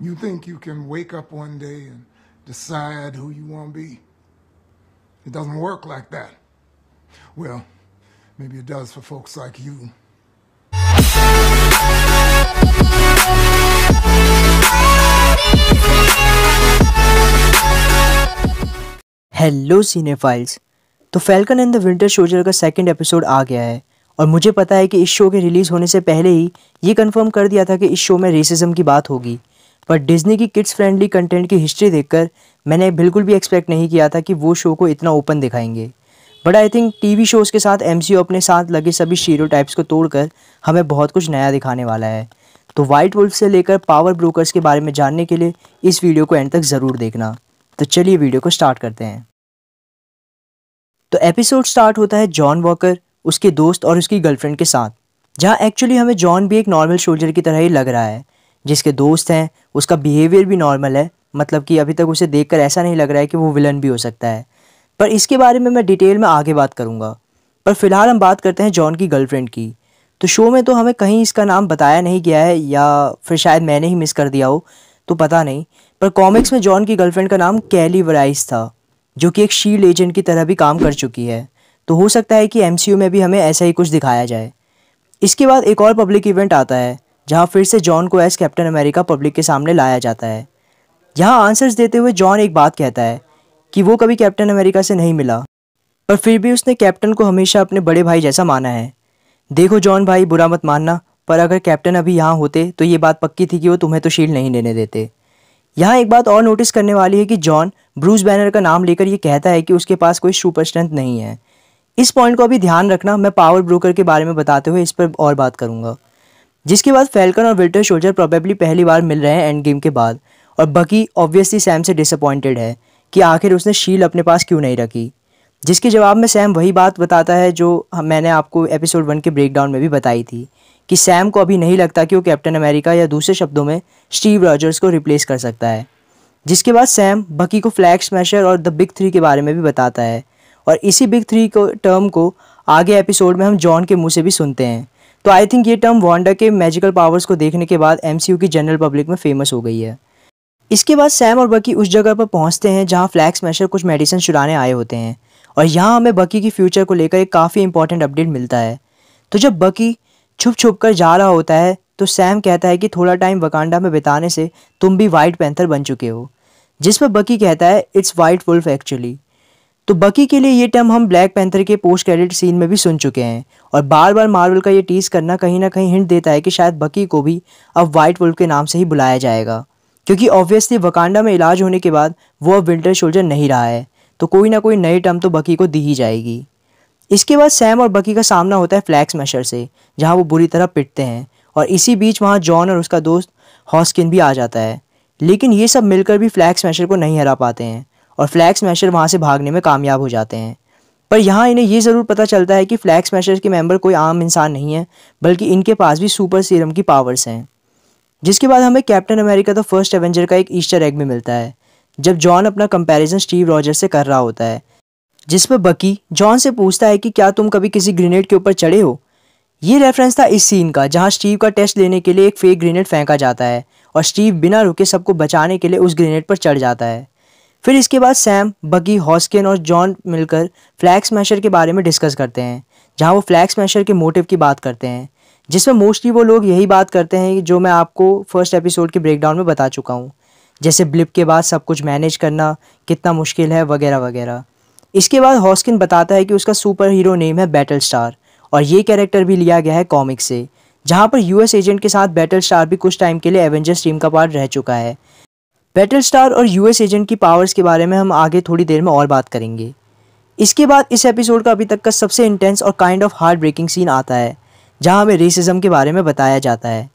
You think you can wake up one day and decide who you want to be. It doesn't work like that. Well, maybe it does for folks like you. Hello cine files तो falcon and the winter soldier का second episode आ गया है और मुझे पता है कि इस शो के रिलीज़ होने से पहले ही ये कंफर्म कर दिया था कि इस शो में रेसिज्म की बात होगी पर डिज्नी की किड्स फ्रेंडली कंटेंट की हिस्ट्री देखकर मैंने बिल्कुल भी एक्सपेक्ट नहीं किया था कि वो शो को इतना ओपन दिखाएंगे but I think TV shows के साथ एम अपने साथ लगे सभी शीरो टाइप्स को तोड़कर हमें बहुत कुछ नया दिखाने वाला है तो वाइट वुल्फ से लेकर पावर ब्रोकर्स के बारे में जानने के लिए इस वीडियो को एंड तक ज़रूर देखना तो चलिए वीडियो को स्टार्ट करते हैं तो एपिसोड स्टार्ट होता है जॉन वॉकर उसके दोस्त और उसकी गर्लफ्रेंड के साथ जहाँ एक्चुअली हमें जॉन भी एक नॉर्मल सोल्जर की तरह ही लग रहा है जिसके दोस्त हैं उसका बिहेवियर भी नॉर्मल है मतलब कि अभी तक उसे देखकर ऐसा नहीं लग रहा है कि वो विलन भी हो सकता है पर इसके बारे में मैं डिटेल में आगे बात करूँगा पर फिलहाल हम बात करते हैं जॉन की गर्लफ्रेंड की तो शो में तो हमें कहीं इसका नाम बताया नहीं गया है या फिर शायद मैंने ही मिस कर दिया हो तो पता नहीं पर कॉमिक्स में जॉन की गर्लफ्रेंड का नाम कैली वराइस था जो कि एक शील एजेंट की तरह भी काम कर चुकी है तो हो सकता है कि एम में भी हमें ऐसा ही कुछ दिखाया जाए इसके बाद एक और पब्लिक इवेंट आता है जहां फिर से जॉन को एज कैप्टन अमेरिका पब्लिक के सामने लाया जाता है यहाँ आंसर्स देते हुए जॉन एक बात कहता है कि वो कभी कैप्टन अमेरिका से नहीं मिला पर फिर भी उसने कैप्टन को हमेशा अपने बड़े भाई जैसा माना है देखो जॉन भाई बुरा मत मानना पर अगर कैप्टन अभी यहाँ होते तो ये बात पक्की थी कि वो तुम्हें तो शील्ड नहीं लेने देते यहाँ एक बात और नोटिस करने वाली है कि जॉन ब्रूस बैनर का नाम लेकर ये कहता है कि उसके पास कोई सुपर स्ट्रेंथ नहीं है इस पॉइंट को अभी ध्यान रखना मैं पावर ब्रोकर के बारे में बताते हुए इस पर और बात करूँगा जिसके बाद फैल्कन और विल्टर सोल्जर प्रोबेबली पहली बार मिल रहे हैं एंड गेम के बाद और बकी ऑब्वियसली सैम से डिसअपॉइंटेड है कि आखिर उसने शील अपने पास क्यों नहीं रखी जिसके जवाब में सैम वही बात बताता है जो मैंने आपको एपिसोड वन के ब्रेकडाउन में भी बताई थी कि सैम को अभी नहीं लगता कि वो कैप्टन अमेरिका या दूसरे शब्दों में स्टीव रॉजर्स को रिप्लेस कर सकता है जिसके बाद सैम बकी को फ्लैग स्मैशर और द बिग थ्री के बारे में भी बताता है और इसी बिग थ्री को टर्म को आगे एपिसोड में हम जॉन के मुंह से भी सुनते हैं तो आई थिंक ये टर्म वांडा के मैजिकल पावर्स को देखने के बाद एम की जनरल पब्लिक में फेमस हो गई है इसके बाद सैम और बकी उस जगह पर पहुंचते हैं जहां फ्लैक्स मैशर कुछ मेडिसिन चुराने आए होते हैं और यहाँ हमें बकी की फ्यूचर को लेकर एक काफ़ी इंपॉर्टेंट अपडेट मिलता है तो जब बकी छुप छुप कर जा रहा होता है तो सैम कहता है कि थोड़ा टाइम वकांडा में बिताने से तुम भी वाइट पैंथर बन चुके हो जिस पर बकी कहता है इट्स वाइट वुल्फ एक्चुअली तो बकी के लिए ये टर्म हम ब्लैक पैंथर के पोस्ट क्रेडिट सीन में भी सुन चुके हैं और बार बार मार्वल का ये टीस करना कहीं ना कहीं हिंट देता है कि शायद बकी को भी अब वाइट वुल्फ के नाम से ही बुलाया जाएगा क्योंकि ऑब्वियसली वकांडा में इलाज होने के बाद वो अब विंटर शोल्जर नहीं रहा है तो कोई ना कोई नई टर्म तो बकी को दी ही जाएगी इसके बाद सैम और बकी का सामना होता है फ्लैक्स मैशर से जहाँ वो बुरी तरह पिटते हैं और इसी बीच वहाँ जॉन और उसका दोस्त हॉस्किन भी आ जाता है लेकिन ये सब मिलकर भी फ्लैक्स मैशर को नहीं हरा पाते हैं और फ्लैग स्मैशर वहाँ से भागने में कामयाब हो जाते हैं पर यहाँ इन्हें ये ज़रूर पता चलता है कि फ्लैग स्मैशर के मेंबर कोई आम इंसान नहीं है बल्कि इनके पास भी सुपर सीरम की पावर्स हैं जिसके बाद हमें captain America the first avenger का एक ईस्टर एग भी मिलता है जब जॉन अपना कंपैरिजन स्टीव रॉजर से कर रहा होता है जिस पर बकी जॉन से पूछता है कि क्या तुम कभी किसी ग्रेनेड के ऊपर चढ़े हो ये रेफरेंस था इस सीन का जहाँ स्टीव का टेस्ट लेने के लिए एक फेक ग्रेनेड फेंका जाता है और स्टीव बिना रुके सबको बचाने के लिए उस ग्रेनेड पर चढ़ जाता है फिर इसके बाद सैम बगी हॉस्किन और जॉन मिलकर फ्लैग स्मैशर के बारे में डिस्कस करते हैं जहाँ वो फ्लैग स्मैशर के मोटिव की बात करते हैं जिसमें मोस्टली वो लोग यही बात करते हैं जो मैं आपको फर्स्ट एपिसोड के ब्रेकडाउन में बता चुका हूँ जैसे ब्लिप के बाद सब कुछ मैनेज करना कितना मुश्किल है वगैरह वगैरह इसके बाद हॉस्किन बताता है कि उसका सुपर हीरो नेम है बैटल स्टार और ये कैरेक्टर भी लिया गया है कॉमिक से जहाँ पर यूएस एजेंट के साथ बैटल स्टार भी कुछ टाइम के लिए एवेंजर्स टीम का पार्ट रह चुका है बैटल स्टार और यूएस एजेंट की पावर्स के बारे में हम आगे थोड़ी देर में और बात करेंगे इसके बाद इस एपिसोड का अभी तक का सबसे इंटेंस और kind of heart breaking scene आता है जहां हमें रेसिज्म के बारे में बताया जाता है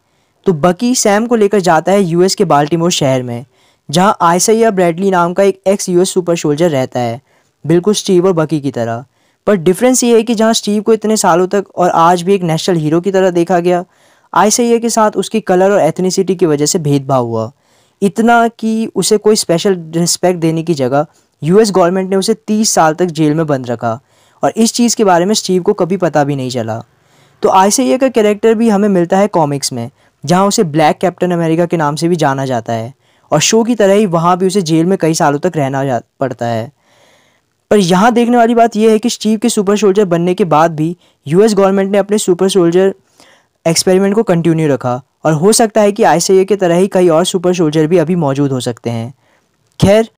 तो बकी सैम को लेकर जाता है यूएस के बाल्टीमोर शहर में जहां आयसैया ब्रैडली नाम का एक एक्स यूएस सुपर सोल्जर रहता है बिल्कुल स्टीव और बकी की तरह पर डिफरेंस ये है कि जहां स्टीव को इतने सालों तक और आज भी एक नेशनल हीरो की तरह देखा गया आयसैया के साथ उसकी कलर और एथनिसिटी की वजह से भेदभाव हुआ इतना कि उसे कोई स्पेशल रिस्पेक्ट देने की जगह यूएस गवर्नमेंट ने उसे तीस साल तक जेल में बंद रखा और इस चीज़ के बारे में स्टीव को कभी पता भी नहीं चला तो आईसीए का कैरेक्टर भी हमें मिलता है कॉमिक्स में जहाँ उसे ब्लैक कैप्टन अमेरिका के नाम से भी जाना जाता है और शो की तरह ही वहाँ भी उसे जेल में कई सालों तक रहना पड़ता है पर यहाँ देखने वाली बात यह है कि स्टीव के सुपर सोल्जर बनने के बाद भी यूएस गवर्नमेंट ने अपने सुपर सोल्जर एक्सपेरिमेंट को कंटिन्यू रखा और हो सकता है कि आईसीए की तरह ही कई और सुपर सोल्जर भी अभी मौजूद हो सकते हैं खैर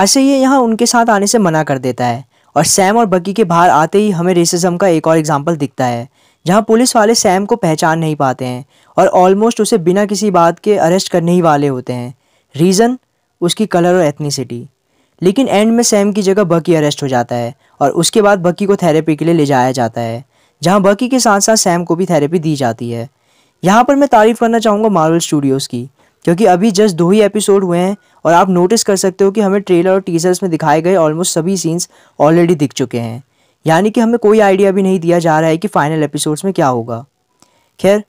आईसीए यहाँ उनके साथ आने से मना कर देता है और सैम और बग्गी के बाहर आते ही हमें रेसिज्म का एक और एग्जाम्पल दिखता है जहाँ पुलिस वाले सैम को पहचान नहीं पाते हैं और ऑलमोस्ट उसे बिना किसी बात के अरेस्ट करने ही वाले होते हैं रीज़न उसकी कलर और एथनीसिटी लेकिन एंड में सैम की जगह बकी अरेस्ट हो जाता है और उसके बाद बकी को थेरेपी के लिए ले जाया जाता है जहाँ बकी के साथ साथ सैम को भी थेरेपी दी जाती है यहाँ पर मैं तारीफ़ करना चाहूँगा मार्वल स्टूडियोज़ की क्योंकि अभी जस्ट दो ही एपिसोड हुए हैं और आप नोटिस कर सकते हो कि हमें ट्रेलर और टीजर्स में दिखाए गए ऑलमोस्ट सभी सीन्स ऑलरेडी दिख चुके हैं यानी कि हमें कोई आइडिया भी नहीं दिया जा रहा है कि फाइनल एपिसोड्स में क्या होगा खैर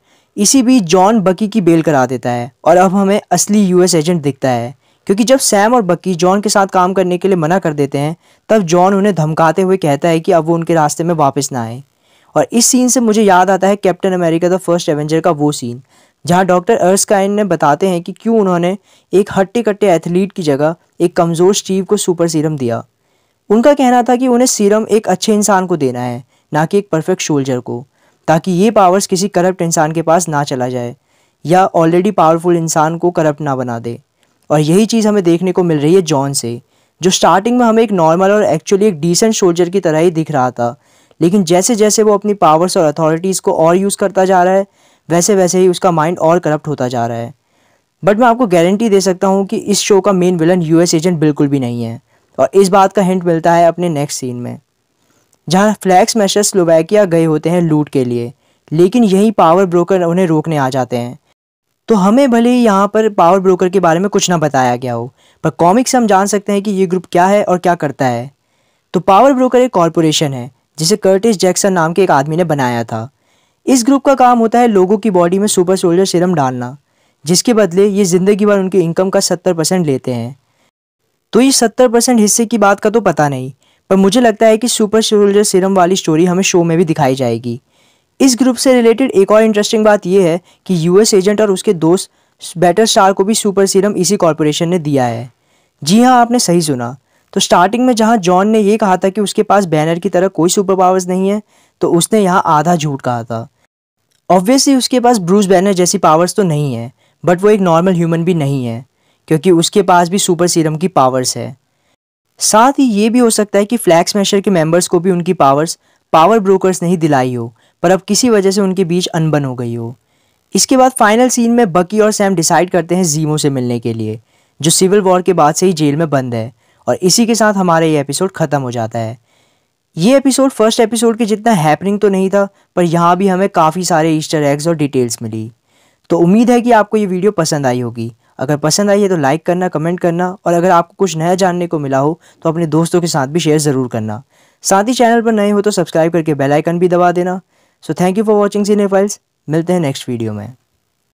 इसी बीच जॉन बकी की बेल करा देता है और अब हमें असली यूएस एजेंट दिखता है क्योंकि जब सैम और बकी जॉन के साथ काम करने के लिए मना कर देते हैं तब जॉन उन्हें धमकाते हुए कहता है कि अब वो उनके रास्ते में वापस ना आए और इस सीन से मुझे याद आता है captain America the first avenger का वो सीन जहाँ डॉक्टर अर्सकाइन ने बताते हैं कि क्यों उन्होंने एक हट्टे कट्टे एथलीट की जगह एक कमज़ोर स्टीव को सुपर सीरम दिया उनका कहना था कि उन्हें सीरम एक अच्छे इंसान को देना है ना कि एक परफेक्ट सोल्जर को ताकि ये पावर्स किसी करप्ट इंसान के पास ना चला जाए या ऑलरेडी पावरफुल इंसान को करप्ट ना बना दे और यही चीज़ हमें देखने को मिल रही है जॉन से जो स्टार्टिंग में हमें एक नॉर्मल और एक्चुअली एक डिसेंट सोल्जर की तरह ही दिख रहा था लेकिन जैसे जैसे वो अपनी पावर्स और अथॉरिटीज़ को और यूज़ करता जा रहा है वैसे वैसे ही उसका माइंड और करप्ट होता जा रहा है बट मैं आपको गारंटी दे सकता हूँ कि इस शो का मेन विलन यूएस एजेंट बिल्कुल भी नहीं है और इस बात का हिंट मिलता है अपने नेक्स्ट सीन में जहाँ फ्लैक्स मैशर स्लोवैकिया गए होते हैं लूट के लिए लेकिन यही पावर ब्रोकर उन्हें रोकने आ जाते हैं तो हमें भले ही यहाँ पर पावर ब्रोकर के बारे में कुछ ना बताया गया हो पर कॉमिक से हम जान सकते हैं कि ये ग्रुप क्या है और क्या करता है तो पावर ब्रोकर एक कॉरपोरेशन है जिसे कर्टिस जैक्सन नाम के एक आदमी ने बनाया था इस ग्रुप का काम होता है लोगों की बॉडी में सुपर सोल्जर सिरम डालना जिसके बदले ये ज़िंदगी भर उनकी इनकम का सत्तर परसेंट लेते हैं तो ये सत्तर परसेंट हिस्से की बात का तो पता नहीं पर मुझे लगता है कि सुपर सोल्जर सीरम वाली स्टोरी हमें शो में भी दिखाई जाएगी इस ग्रुप से रिलेटेड एक और इंटरेस्टिंग बात यह है कि यूएस एजेंट और उसके दोस्त बैटर स्टार को भी सुपर सीरम इसी कॉरपोरेशन ने दिया है जी हाँ आपने सही सुना तो स्टार्टिंग में जहाँ जॉन ने ये कहा था कि उसके पास बैनर की तरह कोई सुपर पावर्स नहीं है तो उसने यहाँ आधा झूठ कहा था ऑब्वियसली उसके पास ब्रूस बैनर जैसी पावर्स तो नहीं है बट वो एक नॉर्मल ह्यूमन भी नहीं है क्योंकि उसके पास भी सुपर सीरम की पावर्स है साथ ही ये भी हो सकता है कि फ्लैग स्मैशर के मेंबर्स को भी उनकी पावर्स पावर ब्रोकर्स ही दिलाई हो पर अब किसी वजह से उनके बीच अनबन हो गई हो इसके बाद फाइनल सीन में बकी और सैम डिसाइड करते हैं जीमो से मिलने के लिए जो सिविल वॉर के बाद से ही जेल में बंद है और इसी के साथ हमारा ये एपिसोड ख़त्म हो जाता है ये एपिसोड फर्स्ट एपिसोड के जितना हैपनिंग तो नहीं था पर यहाँ भी हमें काफ़ी सारे ईस्टर एग्स और डिटेल्स मिली तो उम्मीद है कि आपको ये वीडियो पसंद आई होगी अगर पसंद आई है तो लाइक करना कमेंट करना और अगर आपको कुछ नया जानने को मिला हो तो अपने दोस्तों के साथ भी शेयर ज़रूर करना साथ ही चैनल पर नए हो तो सब्सक्राइब करके बेल आइकन भी दबा देना so thank you for watching cine files मिलते हैं नेक्स्ट वीडियो में